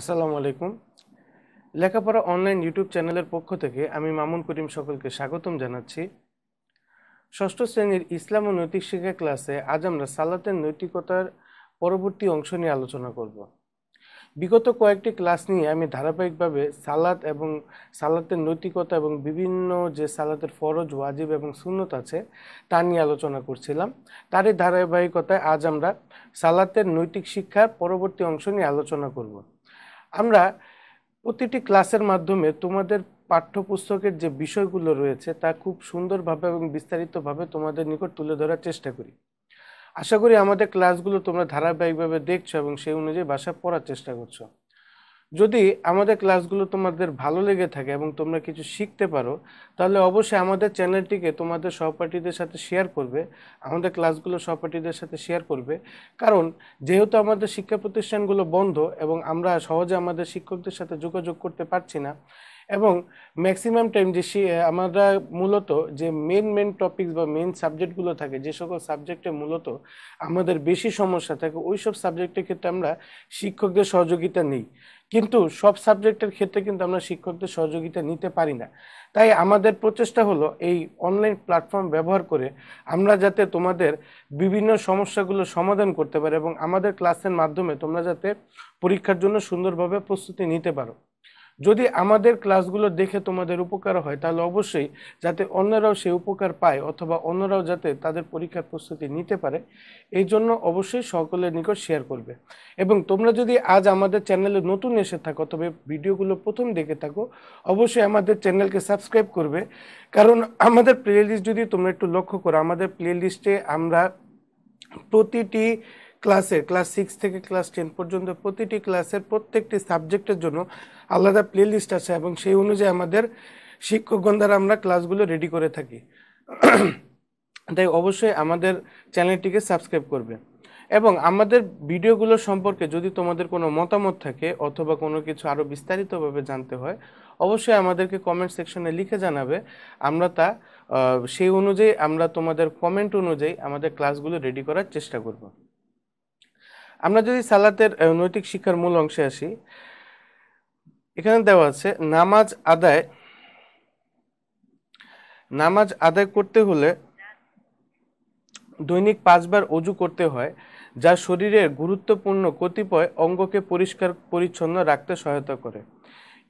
আসসালামু আলাইকুম লেখাপড়া অনলাইন ইউটিউব চ্যানেলের পক্ষ থেকে আমি মামুন করিম সকলকে স্বাগতম জানাচ্ছি ষষ্ঠ শ্রেণীর ইসলাম ও নৈতিক শিক্ষা ক্লাসে আজ আমরা সালাতের নৈতিকতার পরবর্তী অংশ নিয়ে আলোচনা করব বিগত কয়েকটি ক্লাস নিয়ে আমি ধারাবাহিকভাবে সালাত এবং সালাতের নৈতিকতা এবং বিভিন্ন যে সালাতের ফরজ ওয়াজিব এবং সুন্নত আছে তা নিয়ে আলোচনা করছিলাম তারই ধারাবাহিকতায় আজ আমরা সালাতের নৈতিক শিক্ষার পরবর্তী অংশ নিয়ে আলোচনা করব আমরা প্রতিটি ক্লাসের মাধ্যমে তোমাদের পাঠ্যপুস্তকের যে বিষয়গুলো রয়েছে তা খুব সুন্দরভাবে এবং বিস্তারিতভাবে তোমাদের নিকট তুলে ধরার চেষ্টা করি আশা করি আমাদের ক্লাসগুলো তোমরা ধারাবাহিকভাবে দেখছো এবং সেই অনুযায়ী বাসা পড়ার চেষ্টা করছো যদি আমাদের ক্লাসগুলো তোমাদের ভালো লেগে থাকে এবং তোমরা কিছু শিখতে পারো তাহলে অবশ্যই আমাদের চ্যানেলটিকে তোমাদের সহপাঠীদের সাথে শেয়ার করবে আমাদের ক্লাসগুলো সহপাঠীদের সাথে শেয়ার করবে কারণ যেহেতু আমাদের শিক্ষা প্রতিষ্ঠানগুলো বন্ধ এবং আমরা সহজে আমাদের শিক্ষকদের সাথে যোগাযোগ করতে পারছি না এবং ম্যাক্সিমাম টাইম যে আমরা মূলত যে মেন মেন টপিকস বা মেন সাবজেক্টগুলো থাকে যে সকল সাবজেক্টে মূলত আমাদের বেশি সমস্যা থাকে ওই সব সাবজেক্টের ক্ষেত্রে আমরা শিক্ষকদের সহযোগিতা নিই কিন্তু সব সাবজেক্টের ক্ষেত্রে কিন্তু আমরা শিক্ষকদের সহযোগিতা নিতে পারি না তাই আমাদের প্রচেষ্টা হলো এই অনলাইন প্ল্যাটফর্ম ব্যবহার করে আমরা যাতে তোমাদের বিভিন্ন সমস্যাগুলো সমাধান করতে পারি এবং আমাদের ক্লাসের মাধ্যমে তোমরা যাতে পরীক্ষার জন্য সুন্দরভাবে প্রস্তুতি নিতে পারো যদি আমাদের ক্লাসগুলো দেখে তোমাদের উপকার হয় তাহলে অবশ্যই যাতে অন্যরাও সেই উপকার পায় অথবা অন্যরাও যাতে তাদের পরীক্ষার প্রস্তুতি নিতে পারে এই জন্য অবশ্যই সকলের নিকট শেয়ার করবে এবং তোমরা যদি আজ আমাদের চ্যানেলে নতুন এসে থাকো তবে ভিডিওগুলো প্রথম দেখে থাকো অবশ্যই আমাদের চ্যানেলকে সাবস্ক্রাইব করবে কারণ আমাদের প্লেলিস্ট যদি তোমরা একটু লক্ষ্য করো আমাদের প্লেলিস্টে আমরা প্রতিটি ক্লাসের ক্লাস সিক্স থেকে ক্লাস টেন পর্যন্ত প্রতিটি ক্লাসের প্রত্যেকটি সাবজেক্টের জন্য আলাদা প্লে লিস্ট আছে এবং সেই অনুযায়ী আমাদের শিক্ষকগণ দ্বারা আমরা ক্লাসগুলো রেডি করে থাকি তাই অবশ্যই আমাদের চ্যানেলটিকে সাবস্ক্রাইব করবে এবং আমাদের ভিডিওগুলো সম্পর্কে যদি তোমাদের কোনো মতামত থাকে অথবা কোনো কিছু আরও বিস্তারিতভাবে জানতে হয় অবশ্যই আমাদেরকে কমেন্ট সেকশনে লিখে জানাবে আমরা তা সেই অনুযায়ী আমরা তোমাদের কমেন্ট অনুযায়ী আমাদের ক্লাসগুলো রেডি করার চেষ্টা করব আমরা যদি সালাতের নৈতিক শিক্ষার মূল অংশে আসি এখানে দেওয়া আছে নামাজ আদায় নামাজ আদায় করতে হলে দৈনিক পাঁচবার অজু করতে হয় যা শরীরের গুরুত্বপূর্ণ কতিপয় অঙ্গকে পরিষ্কার পরিচ্ছন্ন রাখতে সহায়তা করে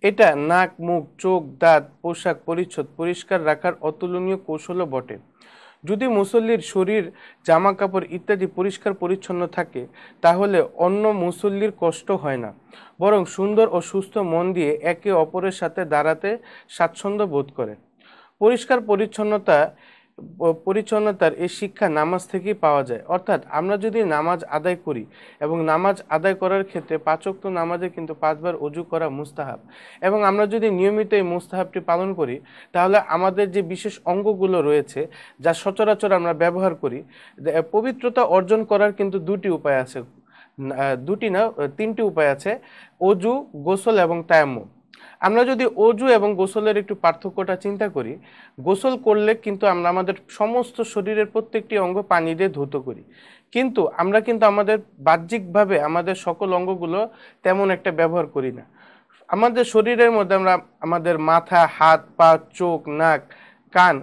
এটা নাক মুখ চোখ দাঁত পোশাক পরিচ্ছদ পরিষ্কার রাখার অতুলনীয় কৌশলও বটে যদি মুসল্লির শরীর জামা কাপড় ইত্যাদি পরিষ্কার পরিচ্ছন্ন থাকে তাহলে অন্য মুসল্লির কষ্ট হয় না বরং সুন্দর ও সুস্থ মন দিয়ে একে অপরের সাথে দাঁড়াতে স্বাচ্ছন্দ্য বোধ করে পরিষ্কার পরিচ্ছন্নতা পরিচ্ছন্নতার এই শিক্ষা নামাজ থেকেই পাওয়া যায় অর্থাৎ আমরা যদি নামাজ আদায় করি এবং নামাজ আদায় করার ক্ষেত্রে পাচক্ত নামাজে কিন্তু পাঁচবার অজু করা মুস্তাহাব এবং আমরা যদি নিয়মিত এই মুস্তাহাবটি পালন করি তাহলে আমাদের যে বিশেষ অঙ্গগুলো রয়েছে যা সচরাচর আমরা ব্যবহার করি পবিত্রতা অর্জন করার কিন্তু দুটি উপায় আছে দুটি না তিনটি উপায় আছে অজু গোসল এবং তায়াম্মুম আমরা যদি অজু এবং গোসলের একটু পার্থক্যটা চিন্তা করি গোসল করলে কিন্তু আমরা আমাদের সমস্ত শরীরের প্রত্যেকটি অঙ্গ পানি দিয়ে ধুত করি কিন্তু আমরা কিন্তু আমাদের বাহ্যিকভাবে আমাদের সকল অঙ্গগুলো তেমন একটা ব্যবহার করি না আমাদের শরীরের মধ্যে আমরা আমাদের মাথা হাত পা চোখ নাক কান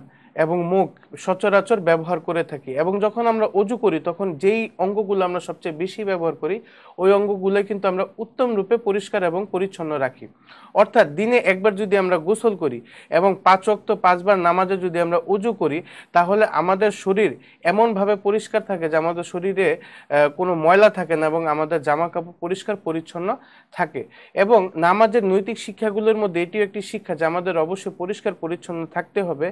এবং মুখ সচরাচর ব্যবহার করে থাকি এবং যখন আমরা অজু করি তখন যেই অঙ্গগুলো আমরা সবচেয়ে বেশি ব্যবহার করি ওই অঙ্গগুলো কিন্তু আমরা উত্তম রূপে পরিষ্কার এবং পরিচ্ছন্ন রাখি অর্থাৎ দিনে একবার যদি আমরা গোসল করি এবং পাঁচ অক্ত পাঁচবার নামাজে যদি আমরা অজু করি তাহলে আমাদের শরীর এমনভাবে পরিষ্কার থাকে যে আমাদের শরীরে কোনো ময়লা থাকে না এবং আমাদের জামা কাপড় পরিষ্কার পরিচ্ছন্ন থাকে এবং নামাজের নৈতিক শিক্ষাগুলোর মধ্যে এটিও একটি শিক্ষা যে আমাদের অবশ্যই পরিষ্কার পরিচ্ছন্ন থাকতে হবে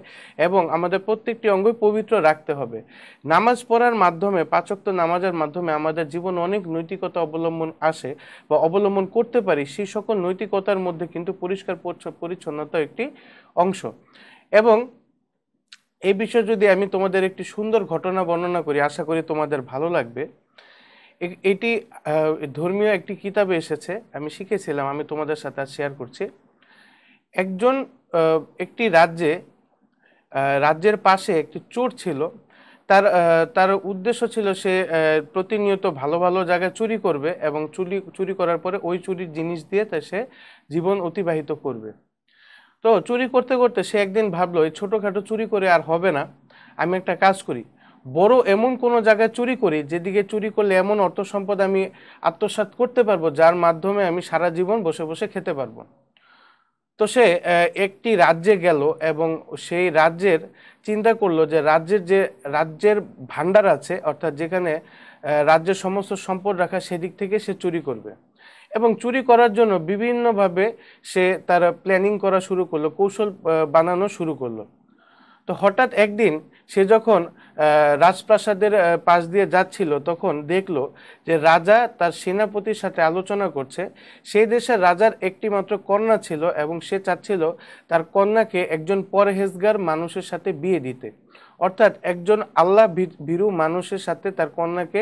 এবং আমাদের প্রত্যেকটি প্রত্যেকটি অঙ্গ পবিত্র রাখতে হবে নামাজ পড়ার মাধ্যমে পাচক্ত নামাজের মাধ্যমে আমাদের জীবন অনেক নৈতিকতা অবলম্বন আসে বা অবলম্বন করতে পারি সেই সকল নৈতিকতার মধ্যে কিন্তু পরিষ্কার পরিচ্ছন্নতা একটি অংশ এবং এই বিষয়ে যদি আমি তোমাদের একটি সুন্দর ঘটনা বর্ণনা করি আশা করি তোমাদের ভালো লাগবে এটি ধর্মীয় একটি কিতাবে এসেছে আমি শিখেছিলাম আমি তোমাদের সাথে শেয়ার করছি একজন একটি রাজ্যে রাজ্যের পাশে একটি চোর ছিল তার তার উদ্দেশ্য ছিল সে প্রতিনিয়ত ভালো ভালো জায়গায় চুরি করবে এবং চুরি চুরি করার পরে ওই চুরির জিনিস দিয়ে তা সে জীবন অতিবাহিত করবে তো চুরি করতে করতে সে একদিন ভাবলো এই ছোটোখাটো চুরি করে আর হবে না আমি একটা কাজ করি বড় এমন কোনো জায়গায় চুরি করি যেদিকে চুরি করলে এমন অর্থ সম্পদ আমি আত্মসাত করতে পারবো যার মাধ্যমে আমি সারা জীবন বসে বসে খেতে পারবো তো সে একটি রাজ্যে গেল এবং সেই রাজ্যের চিন্তা করলো যে রাজ্যের যে রাজ্যের ভাণ্ডার আছে অর্থাৎ যেখানে রাজ্যের সমস্ত সম্পদ রাখা সেদিক থেকে সে চুরি করবে এবং চুরি করার জন্য বিভিন্নভাবে সে তার প্ল্যানিং করা শুরু করলো কৌশল বানানো শুরু করলো তো হঠাৎ একদিন সে যখন রাজপ্রাসাদের পাশ দিয়ে যাচ্ছিল তখন দেখলো যে রাজা তার সেনাপতির সাথে আলোচনা করছে সেই দেশের রাজার একটি মাত্র কন্যা ছিল এবং সে চাচ্ছিল তার কন্যাকে একজন পরহেজগার মানুষের সাথে বিয়ে দিতে অর্থাৎ একজন আল্লাহ ভীরু মানুষের সাথে তার কন্যাকে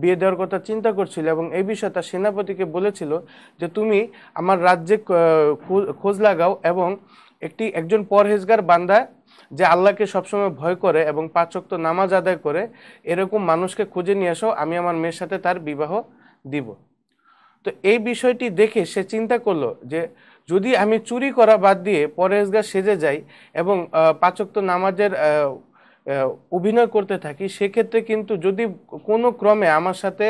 বিয়ে দেওয়ার কথা চিন্তা করছিল এবং এই বিষয়ে তার সেনাপতিকে বলেছিল যে তুমি আমার রাজ্যে খোঁজ লাগাও এবং একটি একজন পরহেজগার বান্দা যে আল্লাহকে সবসময় ভয় করে এবং পাচক তো নামাজ আদায় করে এরকম মানুষকে খুঁজে নিয়ে আসো আমি আমার মেয়ের সাথে তার বিবাহ দিব তো এই বিষয়টি দেখে সে চিন্তা করলো যে যদি আমি চুরি করা বাদ দিয়ে পরহেজগার সেজে যাই এবং পাচক তো নামাজের অভিনয় করতে থাকি সেক্ষেত্রে কিন্তু যদি কোনো ক্রমে আমার সাথে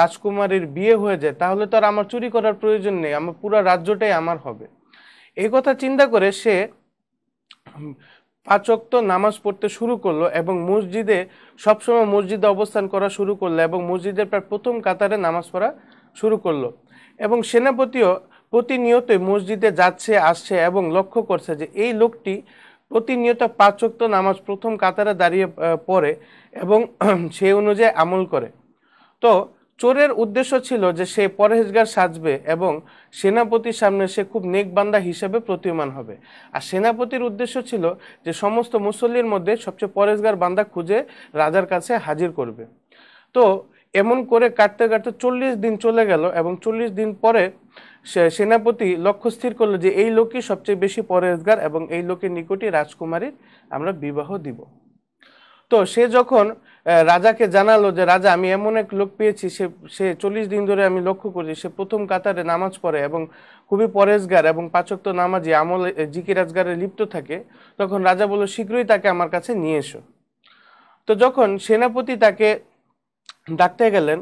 রাজকুমারীর বিয়ে হয়ে যায় তাহলে তো আর আমার চুরি করার প্রয়োজন নেই আমার পুরো রাজ্যটাই আমার হবে এই কথা চিন্তা করে সে পাচক্ত নামাজ পড়তে শুরু করলো এবং মসজিদে সবসময় মসজিদে অবস্থান করা শুরু করলো এবং মসজিদের প্রায় প্রথম কাতারে নামাজ পড়া শুরু করলো এবং সেনাপতিও প্রতিনিয়তই মসজিদে যাচ্ছে আসছে এবং লক্ষ্য করছে যে এই লোকটি প্রতিনিয়ত পাচক্ত নামাজ প্রথম কাতারে দাঁড়িয়ে পড়ে এবং সেই অনুযায়ী আমল করে তো চোরের উদ্দেশ্য ছিল যে সে পরহেজগার সাজবে এবং সেনাপতির সামনে সে খুব নেকবান্দা হিসেবে প্রতীয়মান হবে আর সেনাপতির উদ্দেশ্য ছিল যে সমস্ত মুসল্লির মধ্যে সবচেয়ে পরহেজগার বান্দা খুঁজে রাজার কাছে হাজির করবে তো এমন করে কাটতে কাটতে চল্লিশ দিন চলে গেল এবং চল্লিশ দিন পরে সে সেনাপতি লক্ষ্য স্থির করলো যে এই লোকই সবচেয়ে বেশি পরহেজগার এবং এই লোকের নিকটই রাজকুমারীর আমরা বিবাহ দিব তো সে যখন রাজাকে জানালো যে রাজা আমি এমন এক লোক পেয়েছি সে সে চল্লিশ দিন ধরে আমি লক্ষ্য করছি সে প্রথম কাতারে নামাজ পড়ে এবং খুবই পরেজগার এবং তো নামাজি আমল জিকি রাজগারে লিপ্ত থাকে তখন রাজা বলল শীঘ্রই তাকে আমার কাছে নিয়ে এসো তো যখন সেনাপতি তাকে ডাকতে গেলেন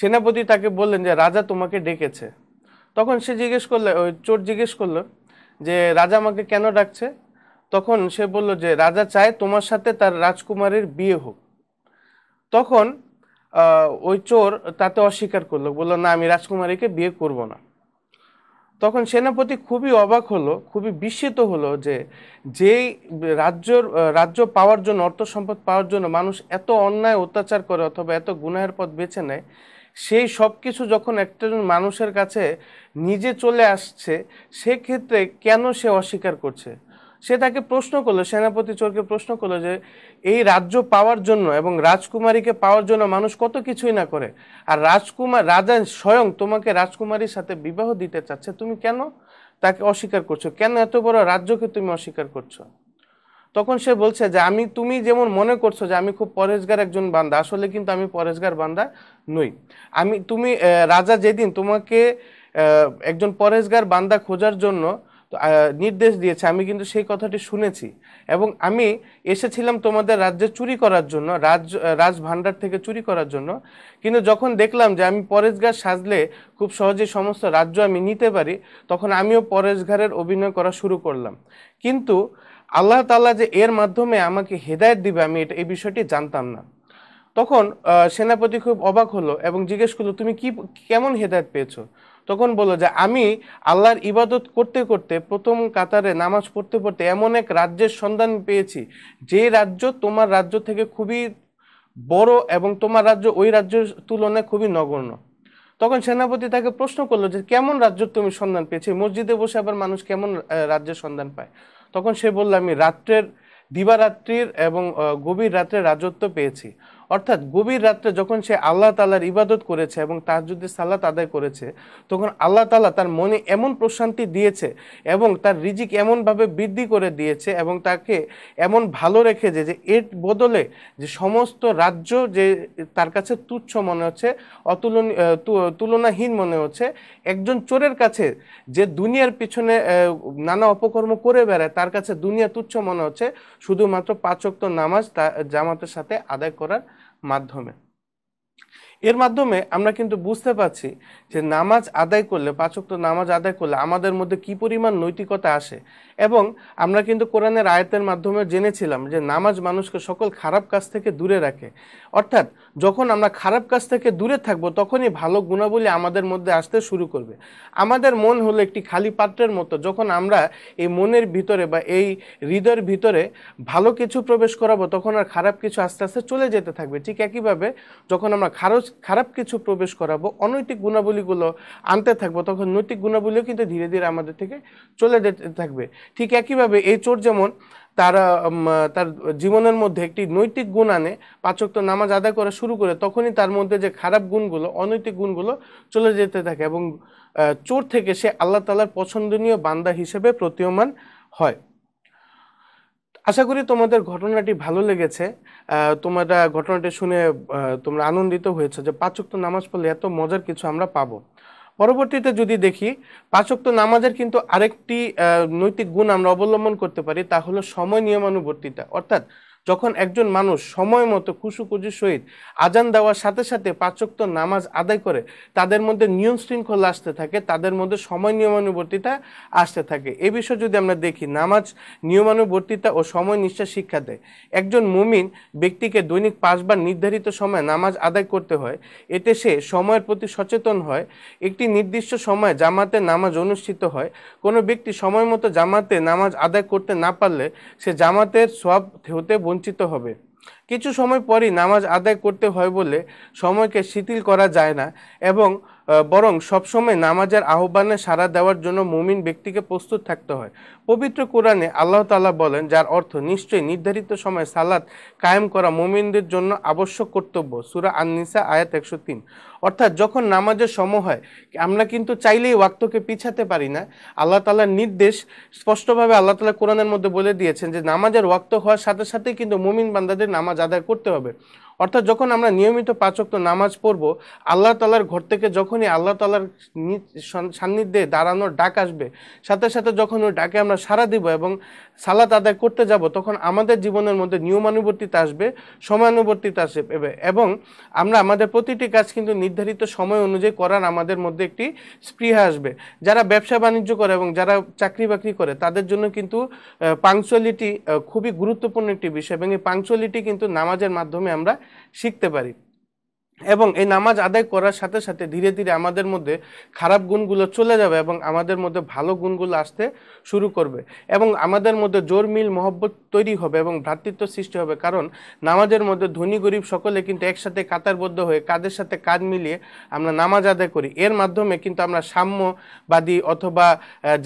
সেনাপতি তাকে বললেন যে রাজা তোমাকে ডেকেছে তখন সে জিজ্ঞেস করলে চোর জিজ্ঞেস করলো যে রাজা আমাকে কেন ডাকছে তখন সে বলল যে রাজা চায় তোমার সাথে তার রাজকুমারের বিয়ে হোক তখন ওই চোর তাতে অস্বীকার করলো বলল না আমি রাজকুমারীকে বিয়ে করব না তখন সেনাপতি খুবই অবাক হলো খুবই বিস্মিত হলো যে যেই রাজ্যর রাজ্য পাওয়ার জন্য অর্থ সম্পদ পাওয়ার জন্য মানুষ এত অন্যায় অত্যাচার করে অথবা এত গুনাহের পথ বেছে নেয় সেই সব কিছু যখন একটা মানুষের কাছে নিজে চলে আসছে সেক্ষেত্রে কেন সে অস্বীকার করছে সে তাকে প্রশ্ন করলো সেনাপতি চোরকে প্রশ্ন করলো যে এই রাজ্য পাওয়ার জন্য এবং রাজকুমারীকে পাওয়ার জন্য মানুষ কত কিছুই না করে আর রাজকুমার রাজা স্বয়ং তোমাকে রাজকুমারীর সাথে বিবাহ দিতে চাচ্ছে তুমি কেন তাকে অস্বীকার করছো কেন এত বড় রাজ্যকে তুমি অস্বীকার করছো তখন সে বলছে যে আমি তুমি যেমন মনে করছো যে আমি খুব পরেশগার একজন বান্দা আসলে কিন্তু আমি পরেশগার বান্দা নই আমি তুমি রাজা যেদিন তোমাকে একজন পরেশগার বান্দা খোঁজার জন্য নির্দেশ দিয়েছে আমি কিন্তু সেই কথাটি শুনেছি এবং আমি এসেছিলাম তোমাদের রাজ্যে চুরি করার জন্য রাজ রাজ ভাণ্ডার থেকে চুরি করার জন্য কিন্তু যখন দেখলাম যে আমি পরেশগার সাজলে খুব সহজে সমস্ত রাজ্য আমি নিতে পারি তখন আমিও পরেশঘাড়ের অভিনয় করা শুরু করলাম কিন্তু আল্লাহ তালা যে এর মাধ্যমে আমাকে হেদায়ত দিবে আমি এটা এই বিষয়টি জানতাম না তখন সেনাপতি খুব অবাক হলো এবং জিজ্ঞেস করলো তুমি কি কেমন হেদায়ত পেয়েছো তখন বলল যে আমি আল্লাহর ইবাদত করতে করতে প্রথম কাতারে নামাজ পড়তে পড়তে এমন এক রাজ্যের সন্ধান পেয়েছি যে রাজ্য তোমার রাজ্য থেকে খুবই বড় এবং তোমার রাজ্য ওই রাজ্যের তুলনায় খুবই নগণ্য তখন সেনাপতি তাকে প্রশ্ন করলো যে কেমন রাজ্য তুমি সন্ধান পেয়েছি মসজিদে বসে আবার মানুষ কেমন রাজ্যের সন্ধান পায় তখন সে বলল আমি রাত্রের দিবারাত্রির এবং গভীর রাত্রে রাজত্ব পেয়েছি অর্থাৎ গভীর রাত্রে যখন সে আল্লাহ তালার ইবাদত করেছে এবং তার যদি সালাত আদায় করেছে তখন আল্লাহ তালা তার মনে এমন প্রশান্তি দিয়েছে এবং তার রিজিক এমনভাবে বৃদ্ধি করে দিয়েছে এবং তাকে এমন ভালো রেখেছে যে এর বদলে যে সমস্ত রাজ্য যে তার কাছে তুচ্ছ মনে হচ্ছে অতুলন তুলনাহীন মনে হচ্ছে একজন চোরের কাছে যে দুনিয়ার পিছনে নানা অপকর্ম করে বেড়ায় তার কাছে দুনিয়া তুচ্ছ মনে হচ্ছে শুধুমাত্র পাচক্ত নামাজ তা জামাতের সাথে আদায় করার মাধ্যমে এর মাধ্যমে আমরা কিন্তু বুঝতে পারছি যে নামাজ আদায় করলে পাচক তো নামাজ আদায় করলে আমাদের মধ্যে কি পরিমাণ নৈতিকতা আসে এবং আমরা কিন্তু কোরআনের আয়াতের মাধ্যমে জেনেছিলাম যে নামাজ মানুষকে সকল খারাপ কাজ থেকে দূরে রাখে অর্থাৎ যখন আমরা খারাপ কাজ থেকে দূরে থাকব তখনই ভালো গুণাবলী আমাদের মধ্যে আসতে শুরু করবে আমাদের মন হলো একটি খালি পাত্রের মতো যখন আমরা এই মনের ভিতরে বা এই হৃদয়ের ভিতরে ভালো কিছু প্রবেশ করাবো তখন আর খারাপ কিছু আস্তে আস্তে চলে যেতে থাকবে ঠিক একইভাবে যখন আমরা খারচ খারাপ কিছু প্রবেশ করাবো অনৈতিক গুণাবলীগুলো আনতে থাকবো তখন নৈতিক গুণাবলীও কিন্তু ধীরে ধীরে আমাদের থেকে চলে যেতে থাকবে ঠিক একইভাবে এই চোর যেমন তার তার জীবনের মধ্যে একটি নৈতিক গুণ আনে পাচক তো নামাজ আদায় করা শুরু করে তখনই তার মধ্যে যে খারাপ গুণগুলো অনৈতিক গুণগুলো চলে যেতে থাকে এবং চোর থেকে সে আল্লাহ তালার পছন্দনীয় বান্দা হিসেবে প্রতীয়মান হয় আশা করি তোমাদের ঘটনাটি ভালো লেগেছে তোমরা ঘটনাটি শুনে তোমরা আনন্দিত হয়েছে যে পাচক তো নামাজ পড়লে এত মজার কিছু আমরা পাবো পরবর্তীতে যদি দেখি পাঁচক্ত নামাজের কিন্তু আরেকটি নৈতিক গুণ আমরা অবলম্বন করতে পারি তা হলো সময় নিয়মানুবর্তিতা অর্থাৎ যখন একজন মানুষ সময় মতো খুশুকুজির সহিত আজান দেওয়ার সাথে সাথে পাচক্ত নামাজ আদায় করে তাদের মধ্যে নিয়ম শৃঙ্খলা আসতে থাকে তাদের মধ্যে সময় নিয়মানুবর্তিতা আসতে থাকে এ বিষয়ে যদি আমরা দেখি নামাজ নিয়মানুবর্তিতা ও সময় নিষ্ঠা শিক্ষা দেয় একজন মুমিন ব্যক্তিকে দৈনিক পাঁচবার নির্ধারিত সময় নামাজ আদায় করতে হয় এতে সে সময়ের প্রতি সচেতন হয় একটি নির্দিষ্ট সময় জামাতে নামাজ অনুষ্ঠিত হয় কোনো ব্যক্তি সময় মতো জামাতে নামাজ আদায় করতে না পারলে সে জামাতের সব হতে বঞ্চিত বঞ্চিত হবে কিছু সময় পরই নামাজ আদায় করতে হয় বলে সময়কে শিথিল করা যায় না এবং বরং সবসময় নামাজের আহ্বানে সাড়া দেওয়ার জন্য মুমিন ব্যক্তিকে প্রস্তুত থাকতে হয় পবিত্র কোরআনে আল্লাহ তালা বলেন যার অর্থ নিশ্চয়ই নির্ধারিত সময় সালাত কায়েম করা মুমিনদের জন্য আবশ্যক কর্তব্য সুরা আননিসা আয়াত একশো তিন অর্থাৎ যখন নামাজের সময় হয় আমরা কিন্তু চাইলেই ওয়াক্তকে পিছাতে পারি না আল্লাহ তালার নির্দেশ স্পষ্টভাবে আল্লাহ তালা কোরআনের মধ্যে বলে দিয়েছেন যে নামাজের ওয়াক্ত হওয়ার সাথে সাথেই কিন্তু মুমিন বান্দাদের নামাজ আদায় করতে হবে অর্থাৎ যখন আমরা নিয়মিত পাচক্ত নামাজ পড়ব আল্লাহ তালার ঘর থেকে যখনই আল্লাহ তালার সান্নিধ্যে দাঁড়ানোর ডাক আসবে সাথে সাথে যখন ওই ডাকে আমরা সাড়া দিব এবং সালাত আদায় করতে যাব তখন আমাদের জীবনের মধ্যে নিয়মানুবর্তিতা আসবে সময়ানুবর্তিতা আসবে এবং আমরা আমাদের প্রতিটি কাজ কিন্তু নির্ধারিত সময় অনুযায়ী করার আমাদের মধ্যে একটি স্পৃহা আসবে যারা ব্যবসা বাণিজ্য করে এবং যারা চাকরি বাকরি করে তাদের জন্য কিন্তু পাংচুয়ালিটি খুবই গুরুত্বপূর্ণ একটি বিষয় এবং এই পাংচুয়ালিটি কিন্তু নামাজের মাধ্যমে আমরা শিখতে পারি এবং এই নামাজ আদায় করার সাথে সাথে ধীরে ধীরে আমাদের মধ্যে খারাপ গুণগুলো চলে যাবে এবং আমাদের মধ্যে ভালো গুণগুলো আসতে শুরু করবে এবং আমাদের মধ্যে জোর মিল মহব্বত তৈরি হবে এবং ভ্রাতৃত্ব সৃষ্টি হবে কারণ নামাজের মধ্যে ধনী গরিব সকলে কিন্তু একসাথে কাতারবদ্ধ হয়ে কাদের সাথে কাজ মিলিয়ে আমরা নামাজ আদায় করি এর মাধ্যমে কিন্তু আমরা সাম্যবাদী অথবা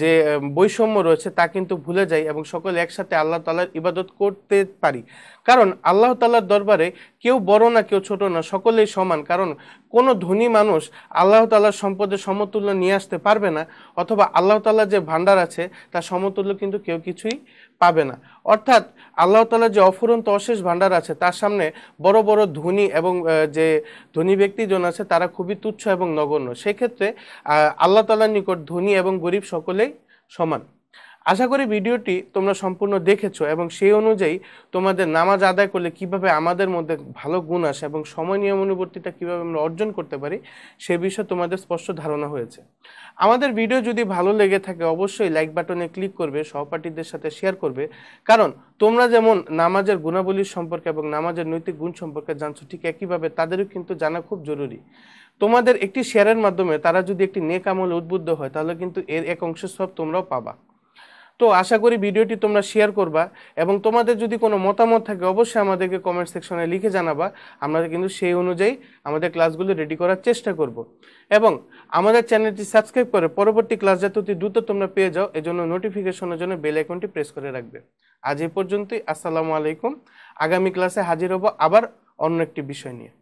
যে বৈষম্য রয়েছে তা কিন্তু ভুলে যাই এবং সকলে একসাথে আল্লাহ তালার ইবাদত করতে পারি কারণ আল্লাহ তালার দরবারে কেউ বড় না কেউ ছোট না সকলেই সমান কারণ কোনো ধনী মানুষ আল্লাহ তাল্লাহর সম্পদের সমতুল্য নিয়ে আসতে পারবে না অথবা আল্লাহ তাল্লাহ যে ভাণ্ডার আছে তার সমতুল্য কিন্তু কেউ কিছুই পাবে না অর্থাৎ আল্লাহ তাল্লাহ যে অফুরন্ত অশেষ ভাণ্ডার আছে তার সামনে বড় বড় ধনী এবং যে ধনী ব্যক্তিজন আছে তারা খুবই তুচ্ছ এবং নগণ্য সেক্ষেত্রে আল্লাহ তালার নিকট ধনী এবং গরিব সকলেই সমান আশা করি ভিডিওটি তোমরা সম্পূর্ণ দেখেছো এবং সেই অনুযায়ী তোমাদের নামাজ আদায় করলে কিভাবে আমাদের মধ্যে ভালো গুণ আসে এবং সময় নিয়ম অনুবর্তীটা কীভাবে আমরা অর্জন করতে পারি সে বিষয়ে তোমাদের স্পষ্ট ধারণা হয়েছে আমাদের ভিডিও যদি ভালো লেগে থাকে অবশ্যই লাইক বাটনে ক্লিক করবে সহপাঠীদের সাথে শেয়ার করবে কারণ তোমরা যেমন নামাজের গুণাবলীর সম্পর্কে এবং নামাজের নৈতিক গুণ সম্পর্কে জানছো ঠিক একইভাবে তাদেরও কিন্তু জানা খুব জরুরি তোমাদের একটি শেয়ারের মাধ্যমে তারা যদি একটি নেক আমলে উদ্বুদ্ধ হয় তাহলে কিন্তু এর এক অংশ সব তোমরাও পাবা তো আশা করি ভিডিওটি তোমরা শেয়ার করবা এবং তোমাদের যদি কোনো মতামত থাকে অবশ্যই আমাদেরকে কমেন্ট সেকশনে লিখে জানাবা আমরা কিন্তু সেই অনুযায়ী আমাদের ক্লাসগুলো রেডি করার চেষ্টা করব। এবং আমাদের চ্যানেলটি সাবস্ক্রাইব করে পরবর্তী ক্লাস যাতে অতি দ্রুত তোমরা পেয়ে যাও এজন্য নোটিফিকেশনের জন্য বেল আইকনটি প্রেস করে রাখবে আজ এ পর্যন্তই আসসালামু আলাইকুম আগামী ক্লাসে হাজির হব আবার অন্য একটি বিষয় নিয়ে